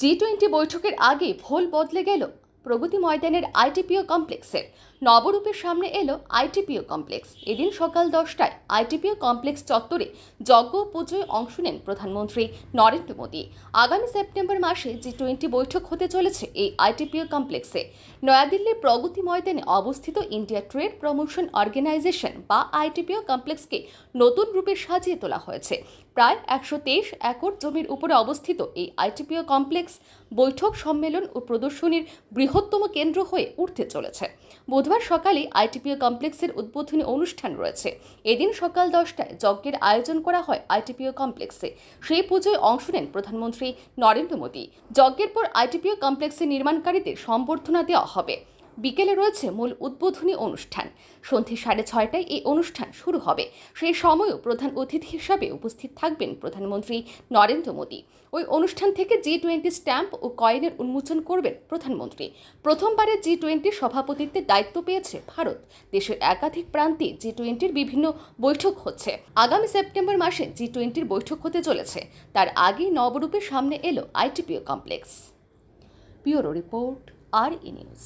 জি twenty বৈঠকের আগে ভোল বদলে গেল প্রগতি ময়দানের আইটিপিও কমপ্লেক্সের নবরূপের সামনে এলো আইটিপিও কমপ্লেক্স এদিন সকাল দশটায় আইটিপিও কমপ্লেক্স চত্বরে যজ্ঞ পুজোয় অংশ নেন প্রধানমন্ত্রী নরেন্দ্র মোদী আগামী সেপ্টেম্বর মাসে জি টোয়েন্টি বৈঠক হতে চলেছে এই আইটিপিও কমপ্লেক্সে নয়াদিল্লির প্রগতি ময়দানে অবস্থিত ইন্ডিয়া ট্রেড প্রমোশন অর্গানাইজেশন বা আইটিপিও কমপ্লেক্সকে নতুন রূপে সাজিয়ে তোলা হয়েছে প্রায় একশো তেইশ একর জমির উপরে অবস্থিত এই আইটিপিও কমপ্লেক্স বৈঠক সম্মেলন ও প্রদর্শনীর বৃহৎ বৃহত্তম কেন্দ্র হয়ে উঠতে চলেছে বুধবার সকালে আইটিপিও কমপ্লেক্সের উদ্বোধনী অনুষ্ঠান রয়েছে এদিন সকাল দশটায় যজ্ঞের আয়োজন করা হয় আইটিপিও কমপ্লেক্সে সেই পুজোয় অংশ নেন প্রধানমন্ত্রী নরেন্দ্র মোদী যজ্ঞের পর আইটিপিও কমপ্লেক্সে নির্মাণকারীদের সম্বর্ধনা দেওয়া হবে বিকেলে রয়েছে মূল উদ্বোধনী অনুষ্ঠান সন্ধে সাড়ে ছয়টায় এই অনুষ্ঠান শুরু হবে সেই সময়ও প্রধান অতিথি হিসাবে উপস্থিত থাকবেন প্রধানমন্ত্রী নরেন্দ্র মোদী ওই অনুষ্ঠান থেকে জি টোয়েন্টি স্ট্যাম্প ও কয়েনের উন্মোচন করবেন প্রধানমন্ত্রী প্রথমবারে জি টোয়েন্টির সভাপতিত্বের দায়িত্ব পেয়েছে ভারত দেশের একাধিক প্রান্তে জি টোয়েন্টির বিভিন্ন বৈঠক হচ্ছে আগামী সেপ্টেম্বর মাসে জি টোয়েন্টির বৈঠক হতে চলেছে তার আগে নবরূপের সামনে এলো আইটিপিও কমপ্লেক্স ব্যুরো রিপোর্ট আর ই নিউজ